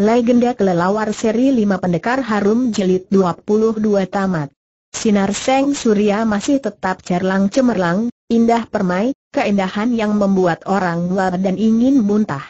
Legenda Kelelawar Seri 5 Pendekar Harum Jelit 22 Tamat Sinar Seng Surya masih tetap cerlang cemerlang, indah permai, keindahan yang membuat orang luar dan ingin muntah.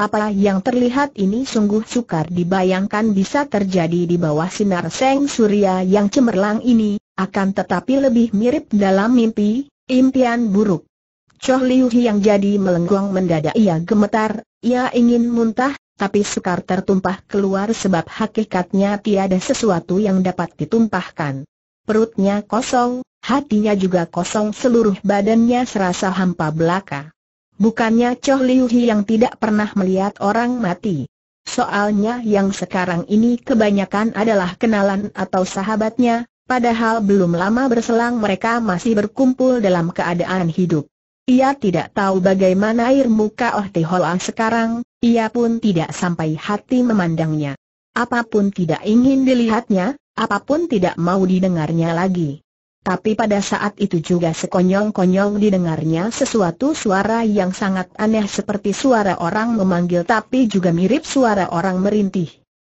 Apa yang terlihat ini sungguh sukar dibayangkan bisa terjadi di bawah sinar Seng Surya yang cemerlang ini, akan tetapi lebih mirip dalam mimpi, impian buruk. Choh Liu yang jadi melenggong mendadak ia gemetar, ia ingin muntah, tapi sukar tertumpah keluar sebab hakikatnya tiada sesuatu yang dapat ditumpahkan. Perutnya kosong, hatinya juga kosong seluruh badannya serasa hampa belaka. Bukannya Choh Liu Hi yang tidak pernah melihat orang mati. Soalnya yang sekarang ini kebanyakan adalah kenalan atau sahabatnya, padahal belum lama berselang mereka masih berkumpul dalam keadaan hidup. Ia tidak tahu bagaimana air muka Oh Tehola sekarang, ia pun tidak sampai hati memandangnya. Apapun tidak ingin dilihatnya, apapun tidak mau didengarnya lagi. Tapi pada saat itu juga sekonyong-konyong didengarnya sesuatu suara yang sangat aneh seperti suara orang memanggil tapi juga mirip suara orang merintih.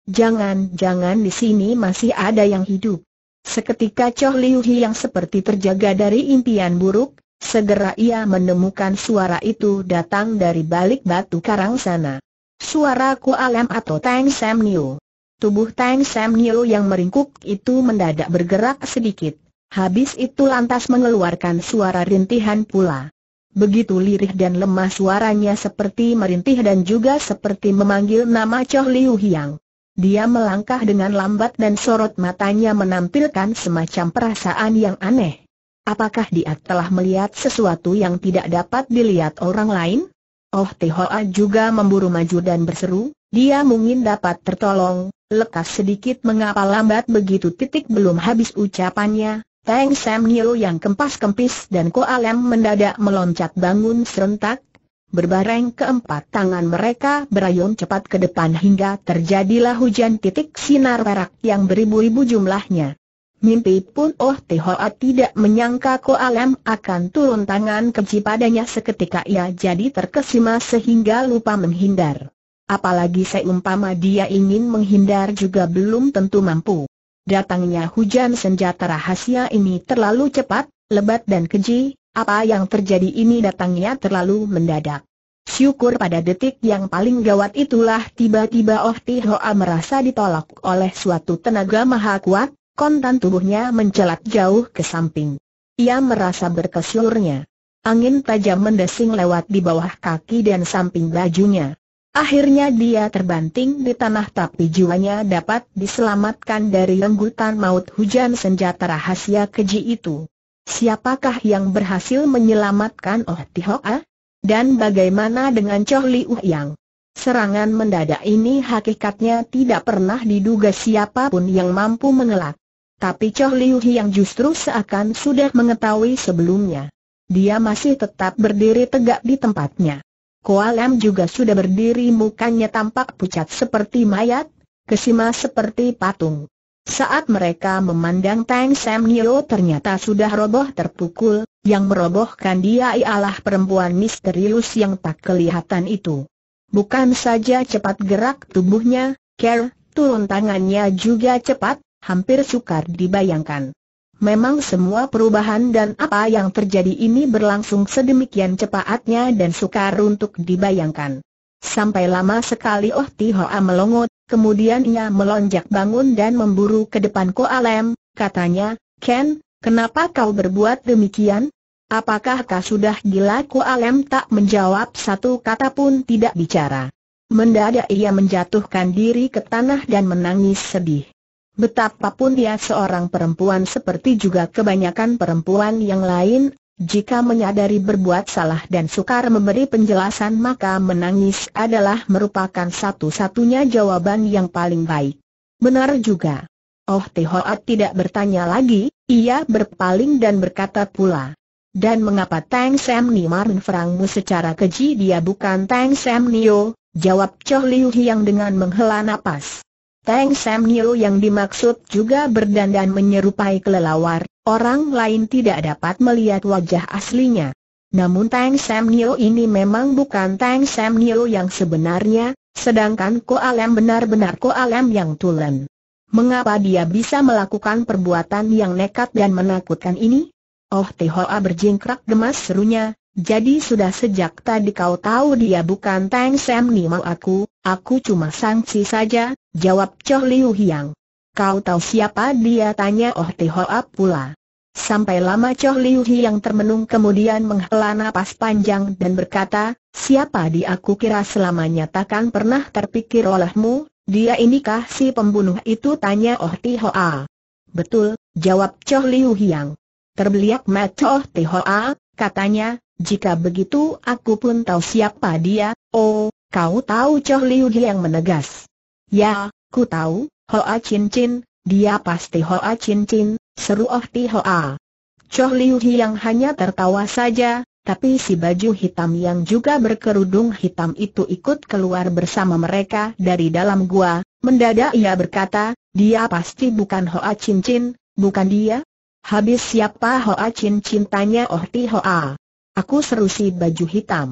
Jangan-jangan di sini masih ada yang hidup. Seketika Choh Liu Hi yang seperti terjaga dari impian buruk, Segera ia menemukan suara itu datang dari balik batu karang sana. Suara Kualem atau Tang Sam Niu. Tubuh Tang Sam Niu yang meringkuk itu mendadak bergerak sedikit. Habis itu lantas mengeluarkan suara rintihan pula. Begitu lirih dan lemah suaranya seperti merintih dan juga seperti memanggil nama Choh Liu Hiang. Dia melangkah dengan lambat dan sorot matanya menampilkan semacam perasaan yang aneh. Apakah dia telah melihat sesuatu yang tidak dapat dilihat orang lain? Oh Tihoa juga memburu maju dan berseru, dia mungkin dapat tertolong, lekas sedikit mengapa lambat begitu titik belum habis ucapannya, Teng Sam Nio yang kempas-kempis dan Koalem mendadak meloncat bangun serentak, Berbareng keempat tangan mereka berayun cepat ke depan hingga terjadilah hujan titik sinar perak yang beribu-ribu jumlahnya. Mimpi pun Oh Tehoa tidak menyangka Ko Alem akan turun tangan keji padanya seketika ia jadi terkesima sehingga lupa menghindar. Apalagi seumpama dia ingin menghindar juga belum tentu mampu. Datangnya hujan senjata rahasia ini terlalu cepat, lebat dan keji, apa yang terjadi ini datangnya terlalu mendadak. Syukur pada detik yang paling gawat itulah tiba-tiba Oh Tihoa merasa ditolak oleh suatu tenaga maha kuat, kontan tubuhnya mencelat jauh ke samping. Ia merasa berkesyurnya. Angin tajam mendesing lewat di bawah kaki dan samping bajunya. Akhirnya dia terbanting di tanah tapi jiwanya dapat diselamatkan dari lenggutan maut hujan senjata rahasia keji itu. Siapakah yang berhasil menyelamatkan Oh Tihoa? Ah? Dan bagaimana dengan Choh Liu Yang? Serangan mendadak ini hakikatnya tidak pernah diduga siapapun yang mampu mengelak. Tapi Choh Liu yang justru seakan sudah mengetahui sebelumnya. Dia masih tetap berdiri tegak di tempatnya. Koalam juga sudah berdiri mukanya tampak pucat seperti mayat, kesima seperti patung. Saat mereka memandang Tang Sam Nio ternyata sudah roboh terpukul, yang merobohkan dia ialah perempuan misterius yang tak kelihatan itu. Bukan saja cepat gerak tubuhnya, Ker, turun tangannya juga cepat, hampir sukar dibayangkan. Memang semua perubahan dan apa yang terjadi ini berlangsung sedemikian cepatnya dan sukar untuk dibayangkan. Sampai lama sekali Oh Tihoa melongot, kemudian ia melonjak bangun dan memburu ke depan Koalem, katanya, Ken, kenapa kau berbuat demikian? Apakah kau sudah gila Koalem tak menjawab satu kata pun tidak bicara. Mendadak ia menjatuhkan diri ke tanah dan menangis sedih. Betapapun dia ya seorang perempuan seperti juga kebanyakan perempuan yang lain, jika menyadari berbuat salah dan sukar memberi penjelasan maka menangis adalah merupakan satu-satunya jawaban yang paling baik. Benar juga. Oh Tehoat tidak bertanya lagi, ia berpaling dan berkata pula. Dan mengapa Tang Sam Nimar Frangmu secara keji dia bukan Tang Sam Nio, jawab Choh Liu Hiang dengan menghela napas. Tang Sam yang dimaksud juga berdandan menyerupai kelelawar, orang lain tidak dapat melihat wajah aslinya. Namun Tang Sam ini memang bukan Tang Sam yang sebenarnya, sedangkan Koalem benar-benar Koalem yang tulen. Mengapa dia bisa melakukan perbuatan yang nekat dan menakutkan ini? Oh Tehoa berjingkrak gemas serunya, jadi sudah sejak tadi kau tahu dia bukan Tang Sam ni mau aku, aku cuma sangsi saja, jawab Choh Liu Hiang. Kau tahu siapa dia tanya Oh Hoa pula. Sampai lama Choh Liu Hiang termenung kemudian menghela nafas panjang dan berkata, siapa dia aku kira selamanya takkan pernah terpikir olehmu, dia inikah si pembunuh itu tanya Oh Hoa. Betul, jawab Choh Liu Hiang. Terbeliak mata Oh Hoa, katanya, jika begitu aku pun tahu siapa dia, oh, kau tahu Choh Liu yang menegas. Ya, ku tahu, Hoa Chin Chin, dia pasti Hoa Chin Chin, seru Oh Ti Hoa. Choh Liu yang hanya tertawa saja, tapi si baju hitam yang juga berkerudung hitam itu ikut keluar bersama mereka dari dalam gua, mendadak ia berkata, dia pasti bukan Hoa Chin Chin, bukan dia? Habis siapa Hoa Chin Chin tanya Oh Ti Hoa. Aku seru si baju hitam.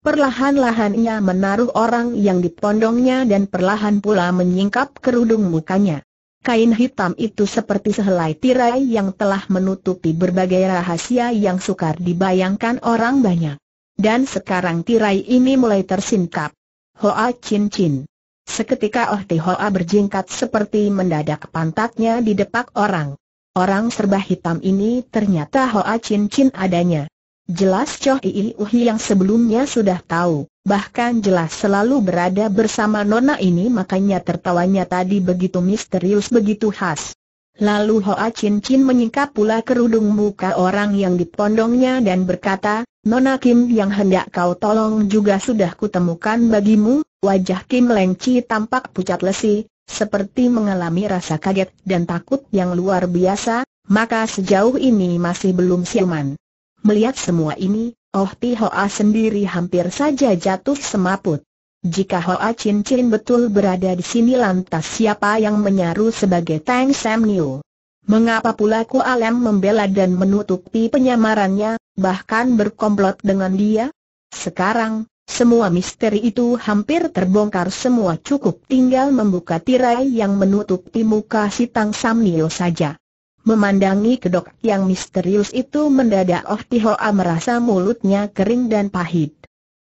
Perlahan-lahan ia menaruh orang yang dipondongnya dan perlahan pula menyingkap kerudung mukanya. Kain hitam itu seperti sehelai tirai yang telah menutupi berbagai rahasia yang sukar dibayangkan orang banyak. Dan sekarang tirai ini mulai tersingkap. Hoa Chin Chin. Seketika Oh Ti Hoa berjingkat seperti mendadak pantatnya di didepak orang. Orang serba hitam ini ternyata Hoa Chin Chin adanya. Jelas Choh Uhi yang sebelumnya sudah tahu, bahkan jelas selalu berada bersama Nona ini makanya tertawanya tadi begitu misterius begitu khas. Lalu Hoa Chin Chin menyingkap pula kerudung muka orang yang dipondongnya dan berkata, Nona Kim yang hendak kau tolong juga sudah kutemukan bagimu, wajah Kim Leng Chi tampak pucat lesi, seperti mengalami rasa kaget dan takut yang luar biasa, maka sejauh ini masih belum siuman. Melihat semua ini, Oh Ti Hoa sendiri hampir saja jatuh semaput. Jika Hoa Chin Chin betul berada di sini lantas siapa yang menyaru sebagai Tang Sam Niu? Mengapa pula Ku Alem membela dan menutupi penyamarannya, bahkan berkomplot dengan dia? Sekarang, semua misteri itu hampir terbongkar semua cukup tinggal membuka tirai yang menutupi muka si Tang Samnio saja. Memandangi kedok yang misterius itu mendadak Oh Tihoa merasa mulutnya kering dan pahit.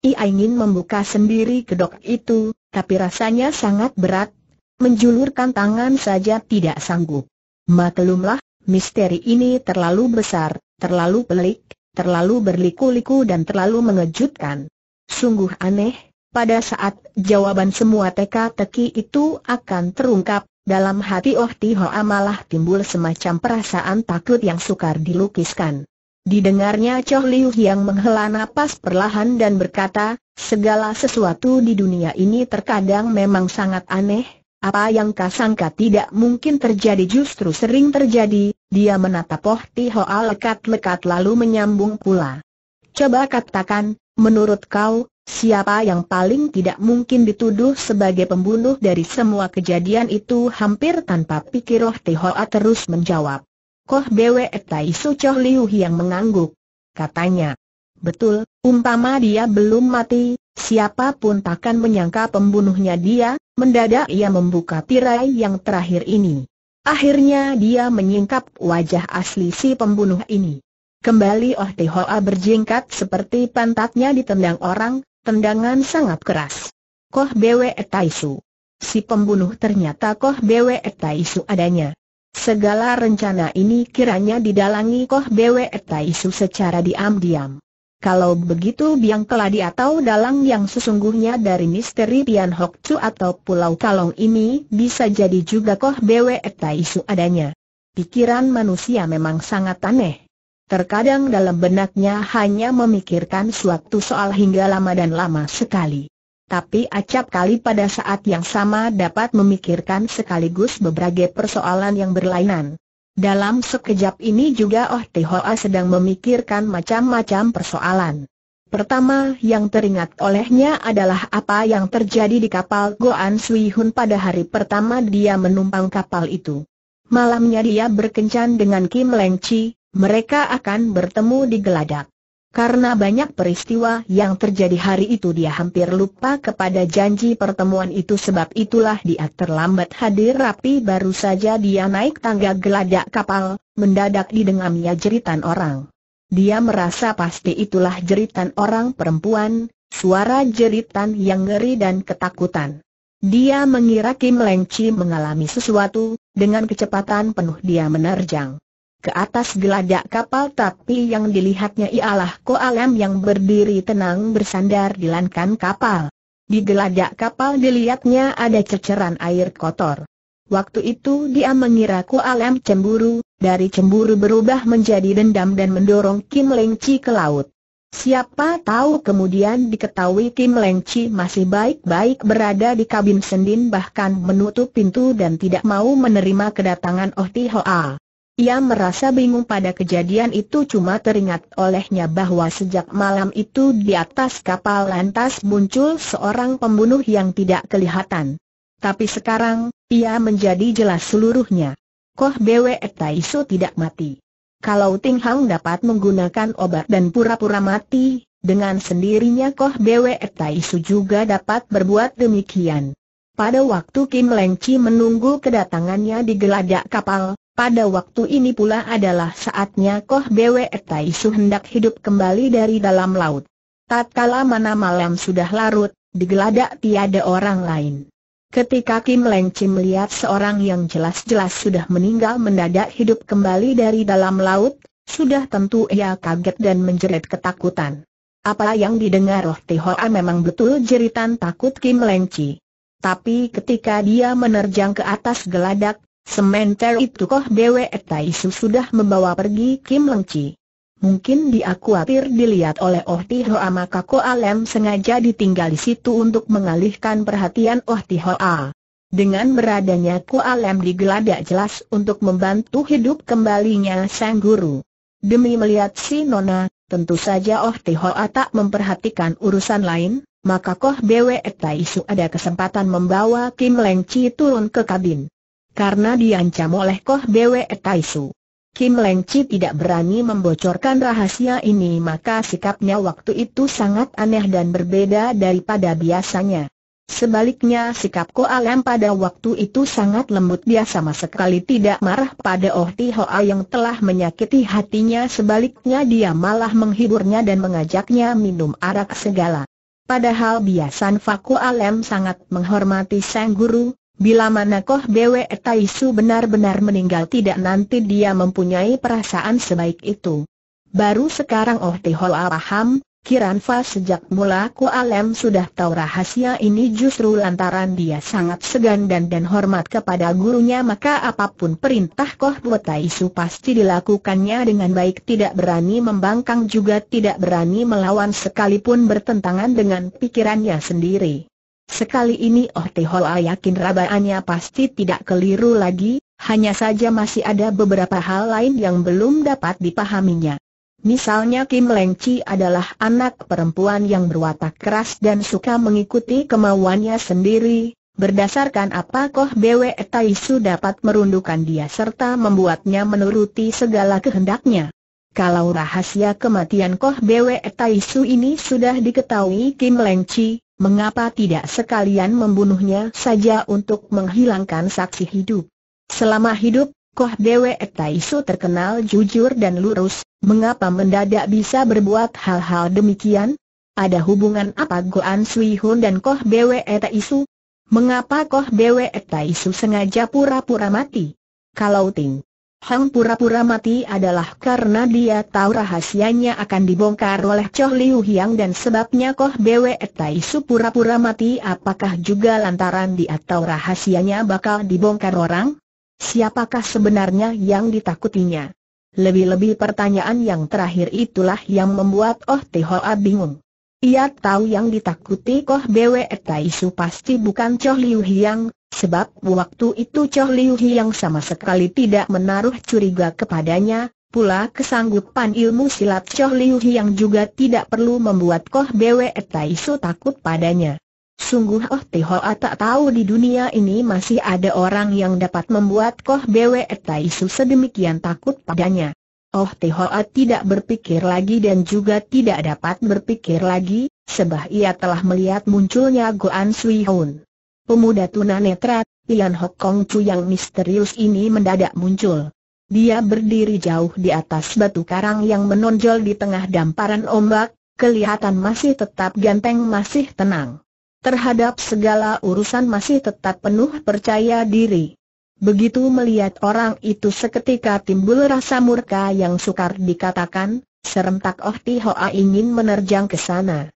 Ia ingin membuka sendiri kedok itu, tapi rasanya sangat berat, menjulurkan tangan saja tidak sanggup. Maklumlah, misteri ini terlalu besar, terlalu pelik, terlalu berliku-liku dan terlalu mengejutkan. Sungguh aneh, pada saat jawaban semua teka-teki itu akan terungkap, dalam hati Oh Tihoa malah timbul semacam perasaan takut yang sukar dilukiskan. Didengarnya Choh Liu yang menghela napas perlahan dan berkata, segala sesuatu di dunia ini terkadang memang sangat aneh, apa yang kau sangka tidak mungkin terjadi justru sering terjadi, dia menatap Oh Tihoa lekat-lekat lalu menyambung pula. Coba katakan, menurut kau, Siapa yang paling tidak mungkin dituduh sebagai pembunuh dari semua kejadian itu hampir tanpa pikir roh Tihoa terus menjawab. Koh Bwe Tai Su Choh Liu yang mengangguk. Katanya, betul, umpama dia belum mati, siapapun takkan menyangka pembunuhnya dia, mendadak ia membuka tirai yang terakhir ini. Akhirnya dia menyingkap wajah asli si pembunuh ini. Kembali Oh Tihoa berjingkat seperti pantatnya ditendang orang, Tendangan sangat keras. Koh Bwe Taisu. Si pembunuh ternyata Koh Bwe Taisu adanya. Segala rencana ini kiranya didalangi Koh Bwe Taisu secara diam-diam. Kalau begitu biang keladi atau dalang yang sesungguhnya dari misteri Pian Hok Chu atau Pulau Kalong ini bisa jadi juga Koh Bwe Taisu adanya. Pikiran manusia memang sangat aneh. Terkadang dalam benaknya hanya memikirkan suatu soal hingga lama dan lama sekali. Tapi acap kali pada saat yang sama dapat memikirkan sekaligus berbagai persoalan yang berlainan. Dalam sekejap ini juga Oh Tihoa sedang memikirkan macam-macam persoalan. Pertama yang teringat olehnya adalah apa yang terjadi di kapal Goan Sui Hun pada hari pertama dia menumpang kapal itu. Malamnya dia berkencan dengan Kim Leng Chi, mereka akan bertemu di geladak. Karena banyak peristiwa yang terjadi hari itu dia hampir lupa kepada janji pertemuan itu sebab itulah dia terlambat hadir rapi baru saja dia naik tangga geladak kapal, mendadak didengamnya jeritan orang. Dia merasa pasti itulah jeritan orang perempuan, suara jeritan yang ngeri dan ketakutan. Dia mengira Kim Leng Chi mengalami sesuatu, dengan kecepatan penuh dia menerjang ke atas geladak kapal tapi yang dilihatnya ialah Koalem yang berdiri tenang bersandar di lankan kapal. Di geladak kapal dilihatnya ada ceceran air kotor. Waktu itu dia mengira Koalem cemburu, dari cemburu berubah menjadi dendam dan mendorong Kim Leng Chi ke laut. Siapa tahu kemudian diketahui Kim Leng Chi masih baik-baik berada di kabin sendin bahkan menutup pintu dan tidak mau menerima kedatangan Oh Ti Hoa. Ia merasa bingung pada kejadian itu cuma teringat olehnya bahwa sejak malam itu di atas kapal lantas muncul seorang pembunuh yang tidak kelihatan. Tapi sekarang, ia menjadi jelas seluruhnya. Koh Bwe Taiso tidak mati. Kalau Ting Hang dapat menggunakan obat dan pura-pura mati, dengan sendirinya Koh Bwe Taisu juga dapat berbuat demikian. Pada waktu Kim Leng Chi menunggu kedatangannya di geladak kapal, pada waktu ini pula adalah saatnya Koh Bwe Taisu hendak hidup kembali dari dalam laut. Tatkala mana malam sudah larut, digeladak tiada orang lain. Ketika Kim Leng Chim melihat seorang yang jelas-jelas sudah meninggal mendadak hidup kembali dari dalam laut, sudah tentu ia kaget dan menjerit ketakutan. Apa yang didengar Roh Tihoa memang betul jeritan takut Kim Leng Chi. Tapi ketika dia menerjang ke atas geladak, Sementara itu Koh Dewe Su sudah membawa pergi Kim Leng Chi. Mungkin dia khawatir dilihat oleh Oh Ti Hoa maka Ko Alem sengaja ditinggal di situ untuk mengalihkan perhatian Oh Ti Hoa. Dengan beradanya Ko Alem digeladak jelas untuk membantu hidup kembalinya sang guru. Demi melihat si Nona, tentu saja Oh Ti Hoa tak memperhatikan urusan lain, maka Koh Bwe Su ada kesempatan membawa Kim Leng Chi turun ke kabin karena diancam oleh Koh Bwe Taisu. Kim Leng Chi tidak berani membocorkan rahasia ini maka sikapnya waktu itu sangat aneh dan berbeda daripada biasanya. Sebaliknya sikap Ko Alem pada waktu itu sangat lembut dia sama sekali tidak marah pada Oh Ti Hoa yang telah menyakiti hatinya sebaliknya dia malah menghiburnya dan mengajaknya minum arak segala. Padahal biasan Ko Alem sangat menghormati sang guru, Bila mana Koh Bwe Taisu benar-benar meninggal tidak nanti dia mempunyai perasaan sebaik itu. Baru sekarang Oh Tihoa paham, Kiran Fa sejak mula Ku Alem sudah tahu rahasia ini justru lantaran dia sangat segan dan dan hormat kepada gurunya maka apapun perintah Koh Bwe Taisu pasti dilakukannya dengan baik tidak berani membangkang juga tidak berani melawan sekalipun bertentangan dengan pikirannya sendiri. Sekali ini Oh Tehola yakin rabaannya pasti tidak keliru lagi, hanya saja masih ada beberapa hal lain yang belum dapat dipahaminya. Misalnya Kim Leng Chi adalah anak perempuan yang berwatak keras dan suka mengikuti kemauannya sendiri, berdasarkan apa Koh Bwe Su dapat merundukkan dia serta membuatnya menuruti segala kehendaknya. Kalau rahasia kematian Koh Bwe Su ini sudah diketahui Kim Leng Chi, mengapa tidak sekalian membunuhnya saja untuk menghilangkan saksi hidup? Selama hidup, Koh Dewe Taisu terkenal jujur dan lurus, mengapa mendadak bisa berbuat hal-hal demikian? Ada hubungan apa Goan Sui Hun dan Koh Dewe Taisu? Mengapa Koh Dewe Taisu sengaja pura-pura mati? Kalau Ting Hang pura-pura mati adalah karena dia tahu rahasianya akan dibongkar oleh Choh Liu Hiang dan sebabnya Koh Bwe Tai Su pura-pura mati apakah juga lantaran dia tahu rahasianya bakal dibongkar orang? Siapakah sebenarnya yang ditakutinya? Lebih-lebih pertanyaan yang terakhir itulah yang membuat Oh Hoa bingung. Ia tahu yang ditakuti Koh Bwe Tai Su pasti bukan Choh Liu Hiang, Sebab waktu itu Choh Liu Hi yang sama sekali tidak menaruh curiga kepadanya, pula kesanggupan ilmu silat Choh Liu Hi yang juga tidak perlu membuat Koh Bwe Su takut padanya. Sungguh Oh Tihoa ah, tak tahu di dunia ini masih ada orang yang dapat membuat Koh Bwe Su sedemikian takut padanya. Oh Tihoa ah, tidak berpikir lagi dan juga tidak dapat berpikir lagi, sebab ia telah melihat munculnya Goan Sui Hoon. Pemuda tunanetra, Tian Hok Kong Chu yang misterius ini mendadak muncul. Dia berdiri jauh di atas batu karang yang menonjol di tengah damparan ombak, kelihatan masih tetap ganteng masih tenang. Terhadap segala urusan masih tetap penuh percaya diri. Begitu melihat orang itu seketika timbul rasa murka yang sukar dikatakan, serentak Oh Ti Hoa ingin menerjang ke sana.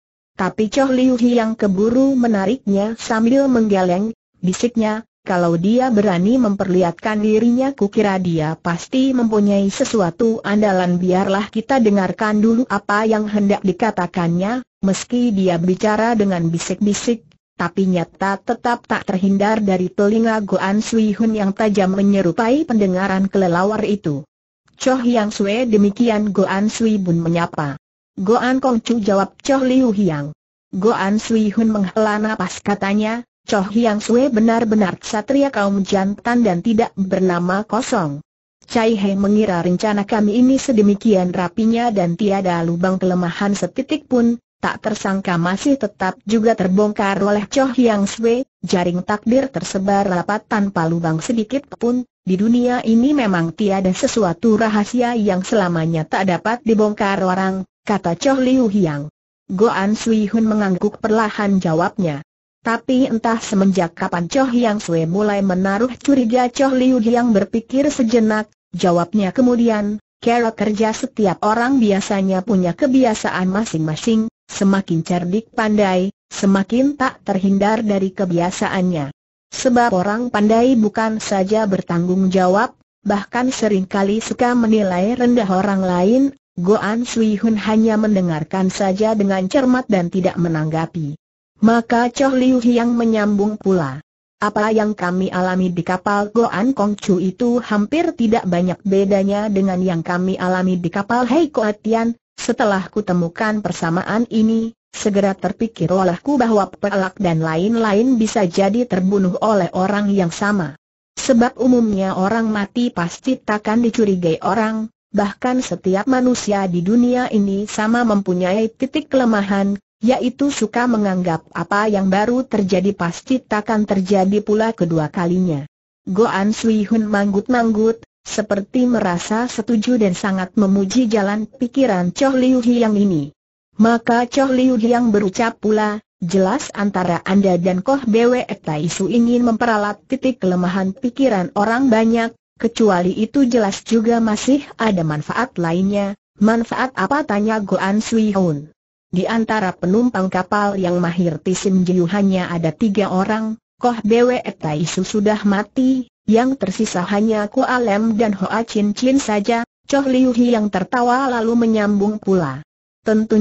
Tapi Choh Liu yang keburu menariknya sambil menggeleng, bisiknya, kalau dia berani memperlihatkan dirinya kukira dia pasti mempunyai sesuatu andalan biarlah kita dengarkan dulu apa yang hendak dikatakannya, meski dia bicara dengan bisik-bisik, tapi nyata tetap tak terhindar dari telinga Goan Sui Hun yang tajam menyerupai pendengaran kelelawar itu. Choh Yang Sui demikian Goan Sui Bun menyapa. Goan Chu jawab Choh Liu Hiang. Goan Sui Hun menghela napas katanya, Choh Hiang Sui benar-benar satria kaum jantan dan tidak bernama kosong. Cai Hei mengira rencana kami ini sedemikian rapinya dan tiada lubang kelemahan setitik pun, tak tersangka masih tetap juga terbongkar oleh Choh Hiang Sui, jaring takdir tersebar rapat tanpa lubang sedikit pun, di dunia ini memang tiada sesuatu rahasia yang selamanya tak dapat dibongkar orang, kata Cho Liu Hiang. Goan Sui Hun mengangguk perlahan jawabnya. Tapi entah semenjak kapan Choh Hiang Sui mulai menaruh curiga Choh Liu Hiang berpikir sejenak, jawabnya kemudian, cara kerja setiap orang biasanya punya kebiasaan masing-masing, semakin cerdik pandai, semakin tak terhindar dari kebiasaannya. Sebab orang pandai bukan saja bertanggung jawab, bahkan seringkali suka menilai rendah orang lain, Goan Sui Hun hanya mendengarkan saja dengan cermat dan tidak menanggapi. Maka Choh Liu Hiang menyambung pula. Apa yang kami alami di kapal Goan Kong Chu itu hampir tidak banyak bedanya dengan yang kami alami di kapal Hei Koatian. Setelah kutemukan persamaan ini, segera terpikir olehku bahwa pelak dan lain-lain bisa jadi terbunuh oleh orang yang sama. Sebab umumnya orang mati pasti takkan dicurigai orang, bahkan setiap manusia di dunia ini sama mempunyai titik kelemahan, yaitu suka menganggap apa yang baru terjadi pasti takkan terjadi pula kedua kalinya. Goan Sui Hun manggut-manggut, seperti merasa setuju dan sangat memuji jalan pikiran Choh Liu Hiang ini. Maka Choh Liu Hiang berucap pula, jelas antara Anda dan Koh Bwe Tai Su ingin memperalat titik kelemahan pikiran orang banyak, kecuali itu jelas juga masih ada manfaat lainnya, manfaat apa tanya Goan Sui Hoon. Di antara penumpang kapal yang mahir Tisim Jiu hanya ada tiga orang, Koh Bwe Su sudah mati, yang tersisa hanya Ko Alem dan Hoa Chin Chin saja, Choh Liu Hi yang tertawa lalu menyambung pula.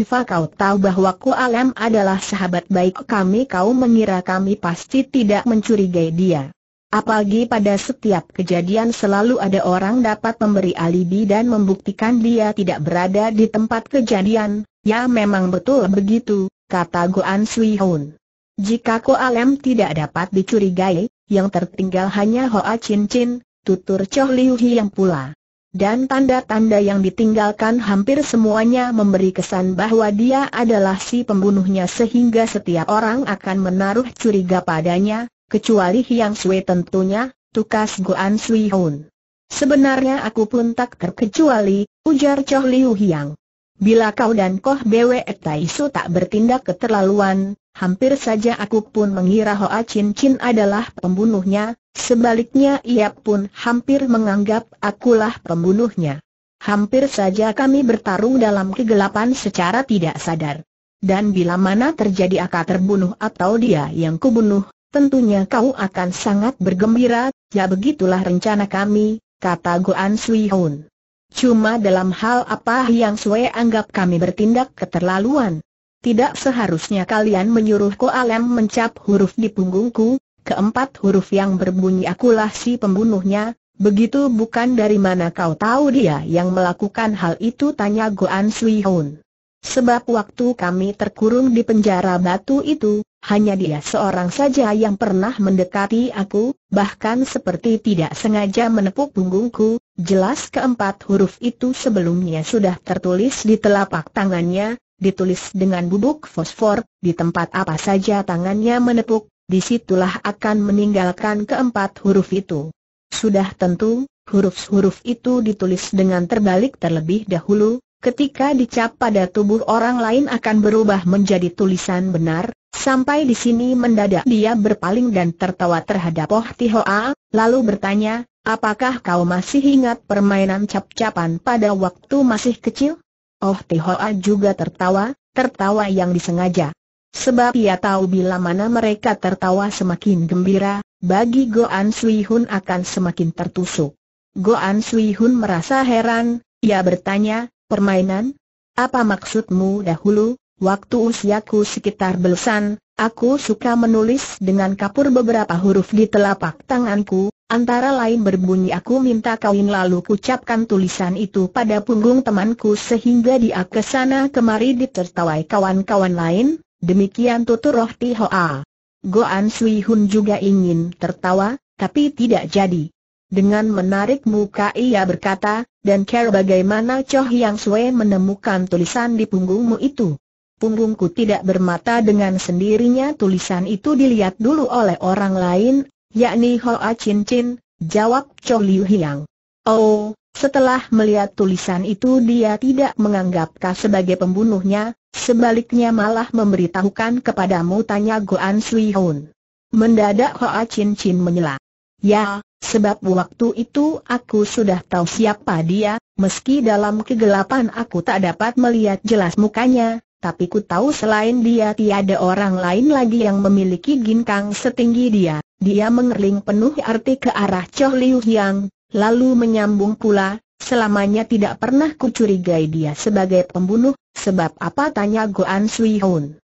fa kau tahu bahwa Ko Alem adalah sahabat baik kami kau mengira kami pasti tidak mencurigai dia. Apalagi pada setiap kejadian selalu ada orang dapat memberi alibi dan membuktikan dia tidak berada di tempat kejadian, ya memang betul begitu, kata Goan Sui Hoon. Jika Ko Alem tidak dapat dicurigai, yang tertinggal hanya Hoa Chin Chin, tutur Choh Liu yang pula. Dan tanda-tanda yang ditinggalkan hampir semuanya memberi kesan bahwa dia adalah si pembunuhnya sehingga setiap orang akan menaruh curiga padanya, Kecuali Hiang Sui tentunya, tukas Guan Sui Hun. Sebenarnya aku pun tak terkecuali, ujar Choh Liu Hiang. Bila kau dan Koh Bwe Su tak bertindak keterlaluan, hampir saja aku pun mengira Hoa Chin Chin adalah pembunuhnya, sebaliknya ia pun hampir menganggap akulah pembunuhnya. Hampir saja kami bertarung dalam kegelapan secara tidak sadar. Dan bila mana terjadi akar terbunuh atau dia yang kubunuh, tentunya kau akan sangat bergembira, ya begitulah rencana kami, kata Goan Sui Hun. Cuma dalam hal apa yang Sui anggap kami bertindak keterlaluan. Tidak seharusnya kalian menyuruh Koalem mencap huruf di punggungku, keempat huruf yang berbunyi akulah si pembunuhnya, begitu bukan dari mana kau tahu dia yang melakukan hal itu tanya Goan Sui Hun. Sebab waktu kami terkurung di penjara batu itu, hanya dia seorang saja yang pernah mendekati aku, bahkan seperti tidak sengaja menepuk punggungku, jelas keempat huruf itu sebelumnya sudah tertulis di telapak tangannya, ditulis dengan bubuk fosfor, di tempat apa saja tangannya menepuk, disitulah akan meninggalkan keempat huruf itu. Sudah tentu, huruf-huruf itu ditulis dengan terbalik terlebih dahulu, ketika dicap pada tubuh orang lain akan berubah menjadi tulisan benar, Sampai di sini mendadak dia berpaling dan tertawa terhadap Oh Tihoa, lalu bertanya, apakah kau masih ingat permainan cap-capan pada waktu masih kecil? Oh Tihoa juga tertawa, tertawa yang disengaja. Sebab ia tahu bila mana mereka tertawa semakin gembira, bagi Goan Sui Hun akan semakin tertusuk. Goan Sui Hun merasa heran, ia bertanya, permainan? Apa maksudmu dahulu, Waktu usiaku sekitar belasan, aku suka menulis dengan kapur beberapa huruf di telapak tanganku, antara lain berbunyi aku minta kawin lalu kucapkan tulisan itu pada punggung temanku sehingga dia kesana kemari ditertawai kawan-kawan lain, demikian tutur roh Tihoa. Goan Sui Hun juga ingin tertawa, tapi tidak jadi. Dengan menarik muka ia berkata, dan care bagaimana Choh Yang Sue menemukan tulisan di punggungmu itu punggungku tidak bermata dengan sendirinya tulisan itu dilihat dulu oleh orang lain, yakni Hoa Chin Chin, jawab Cho Liu Hiang. Oh, setelah melihat tulisan itu dia tidak menganggapkah sebagai pembunuhnya, sebaliknya malah memberitahukan kepadamu tanya Goan Sui Hun. Mendadak Hoa Chin Chin menyela. Ya, sebab waktu itu aku sudah tahu siapa dia, meski dalam kegelapan aku tak dapat melihat jelas mukanya, tapi ku tahu selain dia tiada orang lain lagi yang memiliki ginkang setinggi dia. Dia mengerling penuh arti ke arah Choh Liu Yang, lalu menyambung pula, selamanya tidak pernah ku curigai dia sebagai pembunuh, sebab apa tanya Goan Sui Hoon.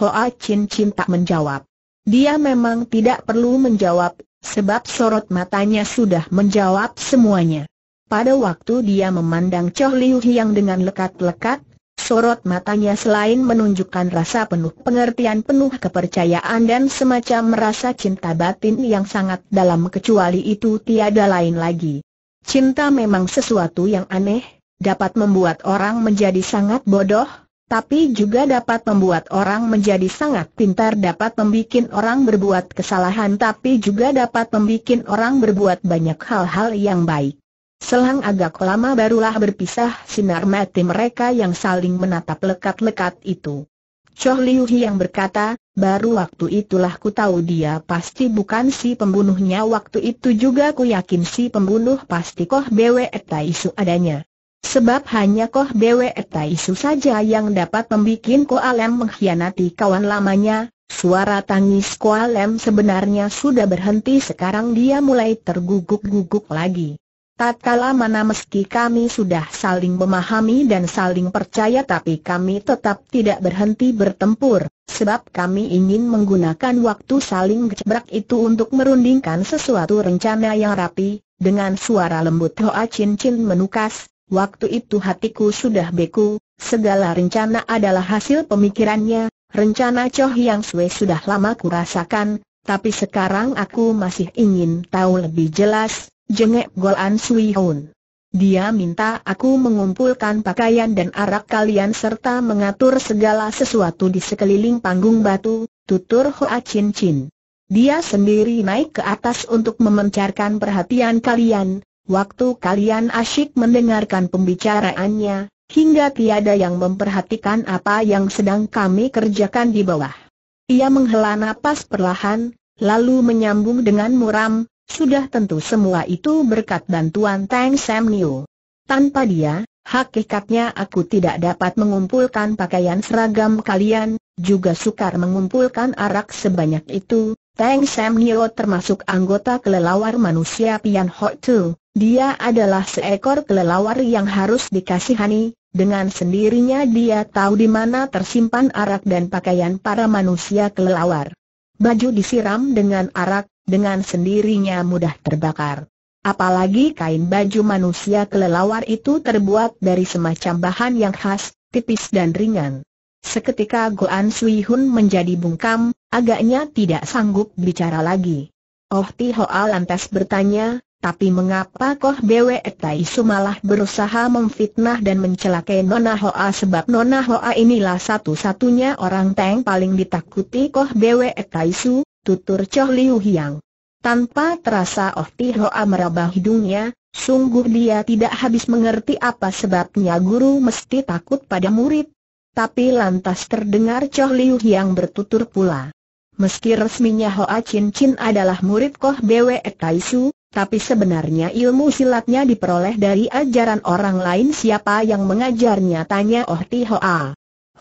Hoa Chin Chin tak menjawab. Dia memang tidak perlu menjawab, sebab sorot matanya sudah menjawab semuanya. Pada waktu dia memandang Choh Liu Hiang dengan lekat-lekat, Sorot matanya selain menunjukkan rasa penuh pengertian penuh kepercayaan dan semacam merasa cinta batin yang sangat dalam kecuali itu tiada lain lagi. Cinta memang sesuatu yang aneh, dapat membuat orang menjadi sangat bodoh, tapi juga dapat membuat orang menjadi sangat pintar dapat membuat orang berbuat kesalahan tapi juga dapat membuat orang berbuat banyak hal-hal yang baik. Selang agak lama barulah berpisah sinar mati mereka yang saling menatap lekat-lekat itu. Choh Liu Hi yang berkata, baru waktu itulah ku tahu dia pasti bukan si pembunuhnya waktu itu juga ku yakin si pembunuh pasti Koh Bwe Taisu adanya. Sebab hanya Koh Bwe Taisu saja yang dapat membuat Ko Alem mengkhianati kawan lamanya, Suara tangis Alem sebenarnya sudah berhenti sekarang dia mulai terguguk-guguk lagi. Tatkala mana meski kami sudah saling memahami dan saling percaya tapi kami tetap tidak berhenti bertempur, sebab kami ingin menggunakan waktu saling gecebrak itu untuk merundingkan sesuatu rencana yang rapi, dengan suara lembut Hoa Chin Chin menukas, waktu itu hatiku sudah beku, segala rencana adalah hasil pemikirannya, rencana Choh Yang Sui sudah lama kurasakan, tapi sekarang aku masih ingin tahu lebih jelas, jengek An Sui Hoon. Dia minta aku mengumpulkan pakaian dan arak kalian serta mengatur segala sesuatu di sekeliling panggung batu, tutur Hoa Chin Chin. Dia sendiri naik ke atas untuk memencarkan perhatian kalian, waktu kalian asyik mendengarkan pembicaraannya, hingga tiada yang memperhatikan apa yang sedang kami kerjakan di bawah. Ia menghela napas perlahan, lalu menyambung dengan muram, sudah tentu semua itu berkat bantuan Tang Sam Niu. Tanpa dia, hakikatnya aku tidak dapat mengumpulkan pakaian seragam kalian, juga sukar mengumpulkan arak sebanyak itu. Tang Sam Niu termasuk anggota kelelawar manusia Pian Ho Tu. Dia adalah seekor kelelawar yang harus dikasihani, dengan sendirinya dia tahu di mana tersimpan arak dan pakaian para manusia kelelawar. Baju disiram dengan arak, dengan sendirinya mudah terbakar. Apalagi kain baju manusia kelelawar itu terbuat dari semacam bahan yang khas, tipis dan ringan. Seketika Goan Sui Hun menjadi bungkam, agaknya tidak sanggup bicara lagi. Oh Ti Hoa lantas bertanya, tapi mengapa Koh Bwe Tai Su malah berusaha memfitnah dan mencelakai Nona Hoa sebab Nona Hoa inilah satu-satunya orang Teng paling ditakuti Koh Bwe Tai Su, tutur Choh Liu Hiang. Tanpa terasa Oh Ti Hoa meraba hidungnya, sungguh dia tidak habis mengerti apa sebabnya guru mesti takut pada murid. Tapi lantas terdengar Choh Liu Hiang bertutur pula. Meski resminya Hoa Chin Chin adalah murid Koh Bwe Su, tapi sebenarnya ilmu silatnya diperoleh dari ajaran orang lain siapa yang mengajarnya tanya Oh Ti Hoa.